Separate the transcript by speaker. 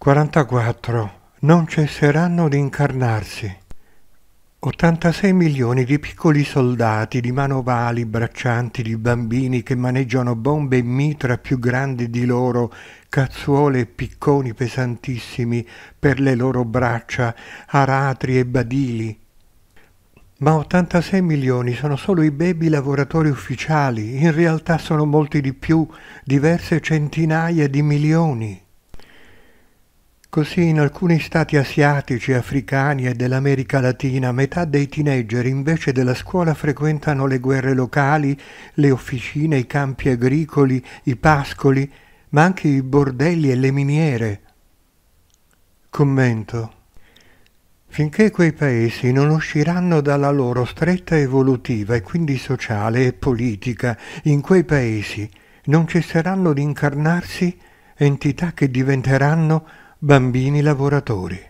Speaker 1: 44. Non cesseranno di incarnarsi. 86 milioni di piccoli soldati, di manovali, braccianti, di bambini che maneggiano bombe e mitra più grandi di loro, cazzuole e picconi pesantissimi per le loro braccia, aratri e badili. Ma 86 milioni sono solo i baby lavoratori ufficiali, in realtà sono molti di più, diverse centinaia di milioni. Così in alcuni stati asiatici, africani e dell'America Latina metà dei teenager invece della scuola frequentano le guerre locali, le officine, i campi agricoli, i pascoli, ma anche i bordelli e le miniere. Commento. Finché quei paesi non usciranno dalla loro stretta evolutiva e quindi sociale e politica, in quei paesi non cesseranno di incarnarsi entità che diventeranno bambini lavoratori.